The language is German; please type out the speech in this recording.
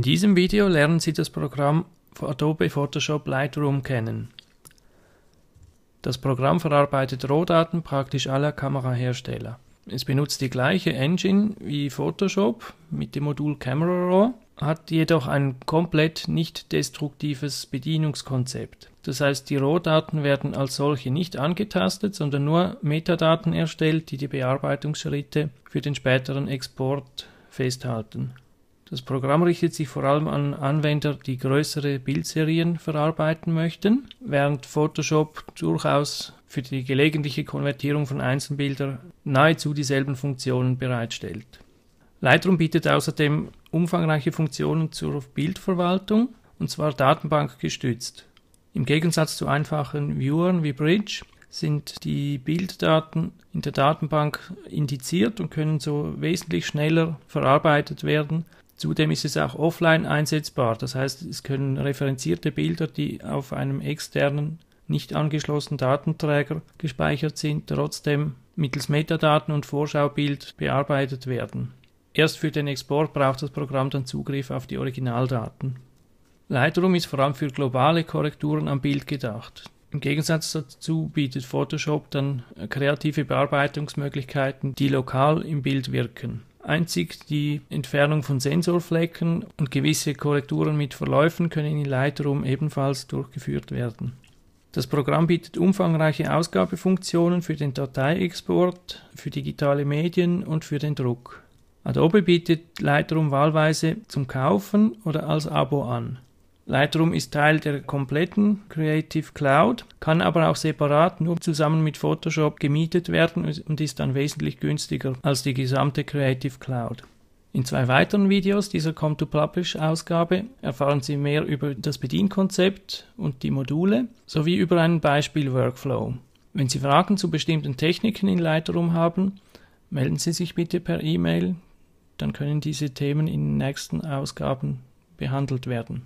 In diesem Video lernen Sie das Programm Adobe Photoshop Lightroom kennen. Das Programm verarbeitet Rohdaten praktisch aller Kamerahersteller. Es benutzt die gleiche Engine wie Photoshop mit dem Modul Camera Raw, hat jedoch ein komplett nicht destruktives Bedienungskonzept. Das heißt, die Rohdaten werden als solche nicht angetastet, sondern nur Metadaten erstellt, die die Bearbeitungsschritte für den späteren Export festhalten. Das Programm richtet sich vor allem an Anwender, die größere Bildserien verarbeiten möchten, während Photoshop durchaus für die gelegentliche Konvertierung von Einzelbildern nahezu dieselben Funktionen bereitstellt. Lightroom bietet außerdem umfangreiche Funktionen zur Bildverwaltung, und zwar datenbankgestützt. Im Gegensatz zu einfachen Viewern wie Bridge sind die Bilddaten in der Datenbank indiziert und können so wesentlich schneller verarbeitet werden Zudem ist es auch offline einsetzbar, das heißt, es können referenzierte Bilder, die auf einem externen, nicht angeschlossenen Datenträger gespeichert sind, trotzdem mittels Metadaten und Vorschaubild bearbeitet werden. Erst für den Export braucht das Programm dann Zugriff auf die Originaldaten. Lightroom ist vor allem für globale Korrekturen am Bild gedacht. Im Gegensatz dazu bietet Photoshop dann kreative Bearbeitungsmöglichkeiten, die lokal im Bild wirken. Einzig die Entfernung von Sensorflecken und gewisse Korrekturen mit Verläufen können in Lightroom ebenfalls durchgeführt werden. Das Programm bietet umfangreiche Ausgabefunktionen für den Dateiexport, für digitale Medien und für den Druck. Adobe bietet Lightroom wahlweise zum Kaufen oder als Abo an. Lightroom ist Teil der kompletten Creative Cloud, kann aber auch separat nur zusammen mit Photoshop gemietet werden und ist dann wesentlich günstiger als die gesamte Creative Cloud. In zwei weiteren Videos dieser Come to Publish Ausgabe erfahren Sie mehr über das Bedienkonzept und die Module sowie über einen Beispiel Workflow. Wenn Sie Fragen zu bestimmten Techniken in Lightroom haben, melden Sie sich bitte per E-Mail, dann können diese Themen in den nächsten Ausgaben behandelt werden.